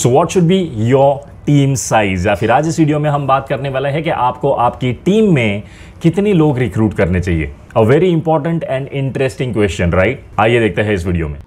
So what should be your team size या फिर आज इस वीडियो में हम बात करने वाले हैं कि आपको आपकी टीम में कितने लोग रिक्रूट करने चाहिए a very important and interesting question right आइए देखते हैं इस वीडियो में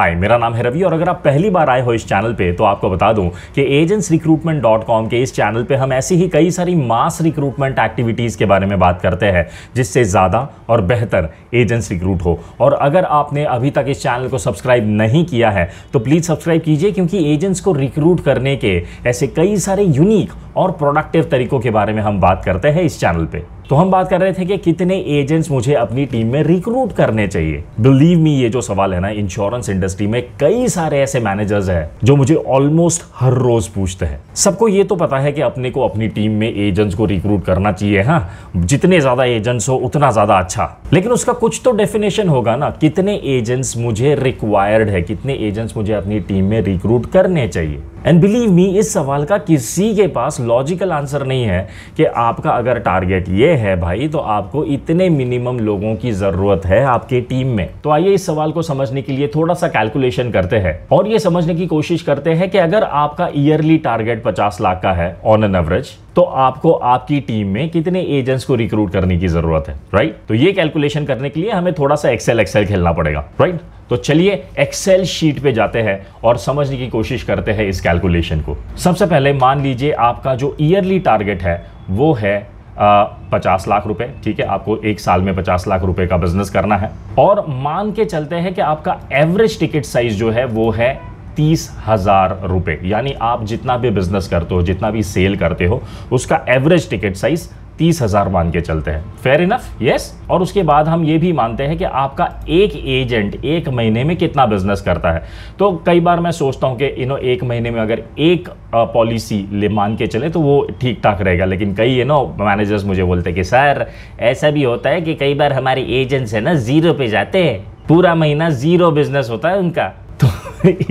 हाय मेरा नाम है रवि और अगर आप पहली बार आए हो इस चैनल पे तो आपको बता दूं कि एजेंट्स रिक्रूटमेंट डॉट कॉम के इस चैनल पे हम ऐसी ही कई सारी मास रिक्रूटमेंट एक्टिविटीज़ के बारे में बात करते हैं जिससे ज़्यादा और बेहतर एजेंट्स रिक्रूट हो और अगर आपने अभी तक इस चैनल को सब्सक्राइब नहीं किया है तो प्लीज़ सब्सक्राइब कीजिए क्योंकि एजेंट्स को रिक्रूट करने के ऐसे कई सारे यूनिक और प्रोडक्टिव तरीकों के बारे में हम बात करते हैं इस चैनल पर तो हम बात कर रहे थे कि कितने एजेंट्स मुझे अपनी टीम में रिक्रूट करने चाहिए बिलीव मी ये जो सवाल है ना इंश्योरेंस इंडस्ट्री में कई सारे ऐसे मैनेजर्स हैं जो मुझे ऑलमोस्ट हर रोज पूछते हैं सबको ये तो पता है कि अपने को अपनी टीम में एजेंट्स को रिक्रूट करना चाहिए हाँ जितने ज्यादा एजेंट्स हो उतना ज्यादा अच्छा लेकिन उसका कुछ तो डेफिनेशन होगा ना कितने एजेंट्स मुझे रिक्वायर्ड है कितने एजेंट्स मुझे अपनी टीम में रिक्रूट करने चाहिए एंड बिलीव मी इस सवाल का किसी के पास लॉजिकल आंसर नहीं है कि आपका अगर टारगेट ये है भाई तो आपको इतने मिनिमम लोगों की ज़रूरत है आपके टीम में तो आइए इस सवाल को समझने के लिए थोड़ा सा कैलकुलेशन करते हैं और ये समझने की कोशिश करते हैं कि अगर आपका ईयरली टारगेट पचास लाख का है ऑन एन एवरेज तो आपको आपकी टीम में कितने एजेंट्स को रिक्रूट करने की जरूरत है राइट तो ये कैलकुलेशन करने के लिए हमें थोड़ा सा एक्सेल एक्सेल खेलना पड़ेगा राइट तो चलिए एक्सेल शीट पे जाते हैं और समझने की कोशिश करते हैं इस कैलकुलेशन को सबसे पहले मान लीजिए आपका जो ईयरली टारगेट है वो है पचास लाख रुपए ठीक है आपको एक साल में पचास लाख रुपए का बिजनेस करना है और मान के चलते हैं कि आपका एवरेज टिकट साइज जो है वो है तीस हजार रुपए यानी आप जितना भी बिजनेस करते हो जितना भी सेल करते हो उसका एवरेज टिकट साइज तीस हज़ार मान के चलते हैं फेयर इनफ यस और उसके बाद हम ये भी मानते हैं कि आपका एक एजेंट एक महीने में कितना बिजनेस करता है तो कई बार मैं सोचता हूं कि इनो एक महीने में अगर एक पॉलिसी ले मान के चले तो वो ठीक ठाक रहेगा लेकिन कई यू नो मैनेजर्स मुझे बोलते कि सर ऐसा भी होता है कि कई बार हमारे एजेंट्स है ना ज़ीरो पे जाते हैं पूरा महीना ज़ीरो बिजनेस होता है उनका तो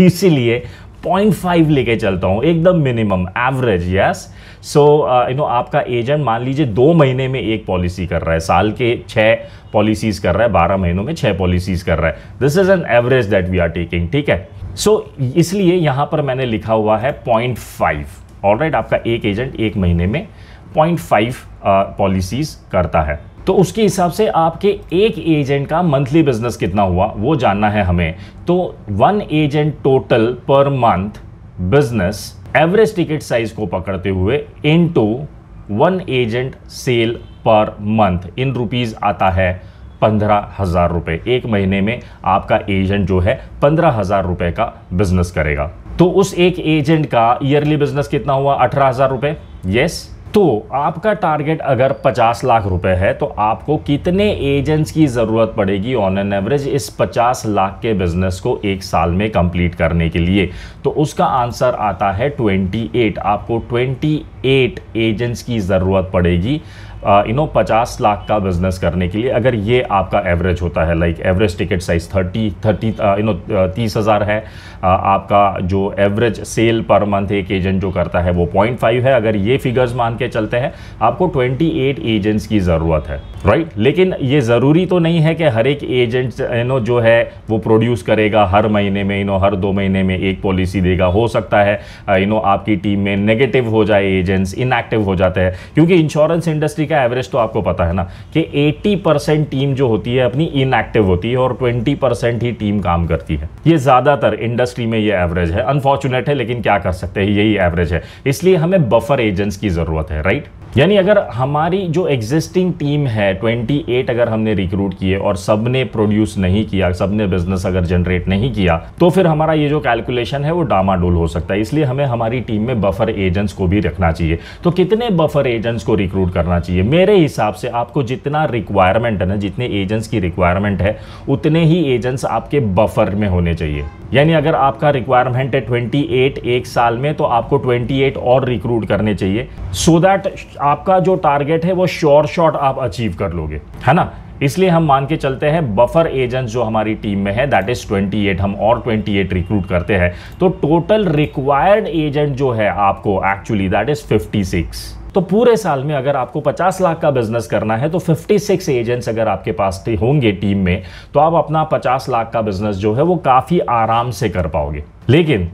इसीलिए 0.5 लेके चलता हूँ एकदम minimum average yes so you know आपका एजेंट मान लीजिए दो महीने में एक पॉलिसी कर रहा है साल के छः पॉलिसीज़ कर रहा है बारह महीनों में छः पॉलिसीज़ कर रहा है this is an average that we are taking ठीक है सो so, इसलिए यहाँ पर मैंने लिखा हुआ है पॉइंट फाइव ऑलराइट आपका एक एजेंट एक महीने में पॉइंट फाइव पॉलिसीज़ uh, करता है तो उसके हिसाब से आपके एक एजेंट का मंथली बिजनेस कितना हुआ वो जानना है हमें तो one agent total per month business average ticket size को पकड़ते हुए into one agent sale per month in rupees आता है पंद्रह हज़ार रुपये एक महीने में आपका एजेंट जो है पंद्रह हज़ार रुपये का बिजनेस करेगा तो उस एक एजेंट का ईयरली बिजनेस कितना हुआ अठारह हज़ार रुपये यस तो आपका टारगेट अगर 50 लाख रुपए है तो आपको कितने एजेंट्स की ज़रूरत पड़ेगी ऑन एन एवरेज इस 50 लाख के बिजनेस को एक साल में कंप्लीट करने के लिए तो उसका आंसर आता है 28 आपको 28 एजेंट्स की ज़रूरत पड़ेगी यू नो पचास लाख का बिजनेस करने के लिए अगर ये आपका एवरेज होता है like average ticket size thirty thirty you know तीस हज़ार है आपका जो एवरेज सेल पर मंथ एक एजेंट जो करता है वो पॉइंट फाइव है अगर ये फिगर्स मान के चलते हैं आपको ट्वेंटी एट एजेंट्स की ज़रूरत है राइट right? लेकिन ये ज़रूरी तो नहीं है कि हर एक एजेंट यू नो जो है वो प्रोड्यूस करेगा हर महीने में यू नो हर दो महीने में एक पॉलिसी देगा हो सकता है यू नो आपकी टीम में नेगेटिव हो जाए एजेंट्स इनएक्टिव हो जाते हैं क्योंकि इंश्योरेंस इंडस्ट्री का एवरेज तो आपको पता है ना कि 80 परसेंट टीम जो होती है अपनी इनएक्टिव होती है और 20 परसेंट ही टीम काम करती है ये ज़्यादातर इंडस्ट्री में ये एवरेज है अनफॉर्चुनेट है लेकिन क्या कर सकते हैं यही एवरेज है इसलिए हमें बफर एजेंट्स की ज़रूरत है राइट यानी अगर हमारी जो एग्जिस्टिंग टीम है 28 अगर हमने रिक्रूट किए और सब ने प्रोड्यूस नहीं किया सब ने बिजनेस अगर जनरेट नहीं किया तो फिर हमारा ये जो कैलकुलेशन है वो डामाडोल हो सकता है इसलिए हमें हमारी टीम में बफर एजेंट्स को भी रखना चाहिए तो कितने बफर एजेंट्स को रिक्रूट करना चाहिए मेरे हिसाब से आपको जितना रिक्वायरमेंट है ना जितने एजेंट्स की रिक्वायरमेंट है उतने ही एजेंट्स आपके बफर में होने चाहिए यानी अगर आपका रिक्वायरमेंट है 28 एक साल में तो आपको 28 और रिक्रूट करने चाहिए सो so दैट आपका जो टारगेट है वो श्योर शॉट आप अचीव कर लोगे है ना इसलिए हम मान के चलते हैं बफर एजेंट जो हमारी टीम में है दैट इज 28 हम और 28 रिक्रूट करते हैं तो टोटल रिक्वायर्ड एजेंट जो है आपको एक्चुअली दैट इज 56 तो पूरे साल में अगर आपको 50 लाख का बिजनेस करना है तो 56 एजेंट्स अगर आपके पास होंगे टीम में तो आप अपना 50 लाख का बिजनेस जो है वो काफ़ी आराम से कर पाओगे लेकिन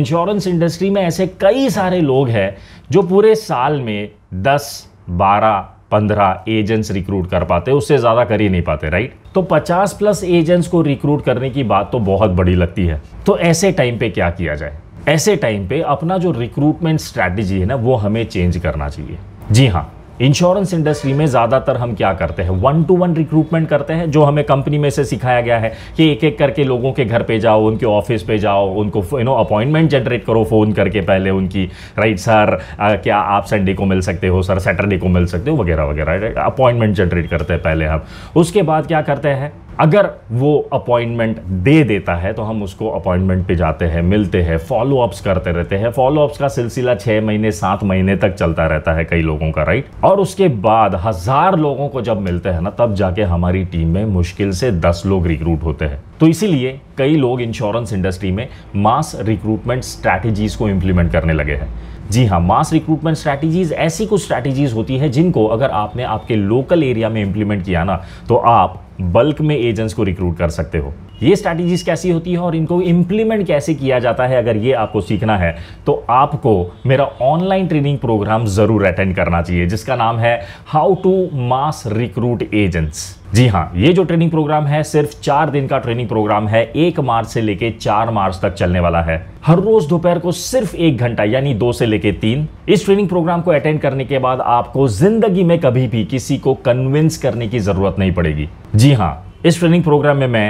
इंश्योरेंस इंडस्ट्री में ऐसे कई सारे लोग हैं जो पूरे साल में दस बारह पंद्रह एजेंट्स रिक्रूट कर पाते उससे ज़्यादा कर ही नहीं पाते राइट तो पचास प्लस एजेंट्स को रिक्रूट करने की बात तो बहुत बड़ी लगती है तो ऐसे टाइम पे क्या किया जाए ऐसे टाइम पे अपना जो रिक्रूटमेंट स्ट्रैटेजी है ना वो हमें चेंज करना चाहिए जी हाँ इंश्योरेंस इंडस्ट्री में ज़्यादातर हम क्या करते हैं वन टू वन रिक्रूटमेंट करते हैं जो हमें कंपनी में से सिखाया गया है कि एक एक करके लोगों के घर पे जाओ उनके ऑफिस पे जाओ उनको यू नो अपॉइंटमेंट जनरेट करो फ़ोन करके पहले उनकी राइट सर क्या आप संडे को मिल सकते हो सर सैटरडे को मिल सकते हो वगैरह वगैरह अपॉइंटमेंट जनरेट करते हैं पहले हम उसके बाद क्या करते हैं अगर वो अपॉइंटमेंट दे देता है तो हम उसको अपॉइंटमेंट पे जाते हैं मिलते हैं फॉलो अप्स करते रहते हैं फॉलो अप्स का सिलसिला छः महीने सात महीने तक चलता रहता है कई लोगों का राइट और उसके बाद हज़ार लोगों को जब मिलते हैं ना तब जाके हमारी टीम में मुश्किल से दस लोग रिक्रूट होते हैं तो इसीलिए कई लोग इंश्योरेंस इंडस्ट्री में मास रिक्रूटमेंट स्ट्रैटेजीज को इम्प्लीमेंट करने लगे हैं जी हाँ मास रिक्रूटमेंट स्ट्रैटेजीज ऐसी कुछ स्ट्रैटेजीज होती है जिनको अगर आपने आपके लोकल एरिया में इंप्लीमेंट किया ना तो आप बल्क में एजेंट्स को रिक्रूट कर सकते हो ये स्ट्रैटेजीज कैसी होती है और इनको इंप्लीमेंट कैसे किया जाता है अगर ये आपको सीखना है तो आपको मेरा ऑनलाइन ट्रेनिंग प्रोग्राम ज़रूर अटेंड करना चाहिए जिसका नाम है how to mass recruit agents जी हाँ ये जो ट्रेनिंग प्रोग्राम है सिर्फ चार दिन का ट्रेनिंग प्रोग्राम है एक मार्च से लेके चार मार्च तक चलने वाला है हर रोज दोपहर को सिर्फ एक घंटा यानी दो से लेके तीन इस ट्रेनिंग प्रोग्राम को अटेंड करने के बाद आपको जिंदगी में कभी भी किसी को कन्विंस करने की जरूरत नहीं पड़ेगी जी हाँ इस ट्रेनिंग प्रोग्राम में मैं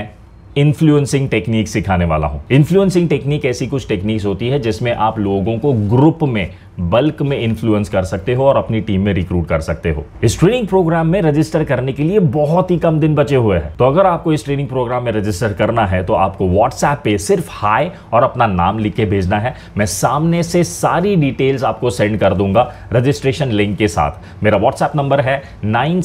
इन्फ्लुएंसिंग टेक्निक सिखाने वाला हूँ इन्फ्लुएंसिंग टेक्निक ऐसी कुछ टेक्निक्स होती है जिसमें आप लोगों को ग्रुप में बल्क में इन्फ्लुएंस कर सकते हो और अपनी टीम में रिक्रूट कर सकते हो इस ट्रेनिंग प्रोग्राम में रजिस्टर करने के लिए बहुत ही कम दिन बचे हुए हैं तो अगर आपको इस ट्रेनिंग प्रोग्राम में रजिस्टर करना है तो आपको व्हाट्सएप पे सिर्फ हाय और अपना नाम लिख के भेजना है मैं सामने से सारी डिटेल्स आपको सेंड कर दूंगा रजिस्ट्रेशन लिंक के साथ मेरा व्हाट्सएप नंबर है नाइन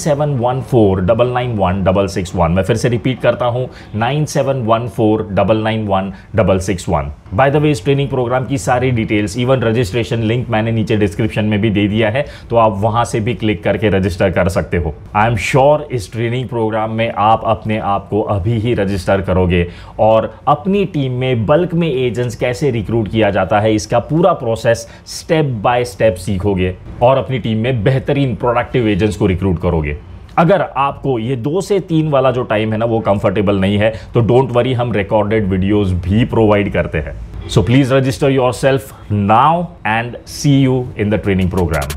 मैं फिर से रिपीट करता हूँ nine seven one four double nine one double six one by the way इस ट्रेनिंग प्रोग्राम की सारी डिटेल्स इवन रजिस्ट्रेशन लिंक मैंने मैंने नीचे डिस्क्रिप्शन में भी दे दिया है तो आप वहां से भी क्लिक करके रजिस्टर कर सकते हो आई एम श्योर इस ट्रेनिंग प्रोग्राम में आप अपने आप को अभी ही रजिस्टर करोगे और अपनी टीम में बल्क में एजेंट्स कैसे रिक्रूट किया जाता है इसका पूरा प्रोसेस स्टेप बाय स्टेप सीखोगे और अपनी टीम में बेहतरीन प्रोडक्टिव एजेंट्स को रिक्रूट करोगे अगर आपको ये दो से तीन वाला जो टाइम है ना वो कंफर्टेबल नहीं है तो डोंट वरी हम रिकॉर्डेड वीडियोस भी प्रोवाइड करते हैं So please register yourself now and see you in the training program.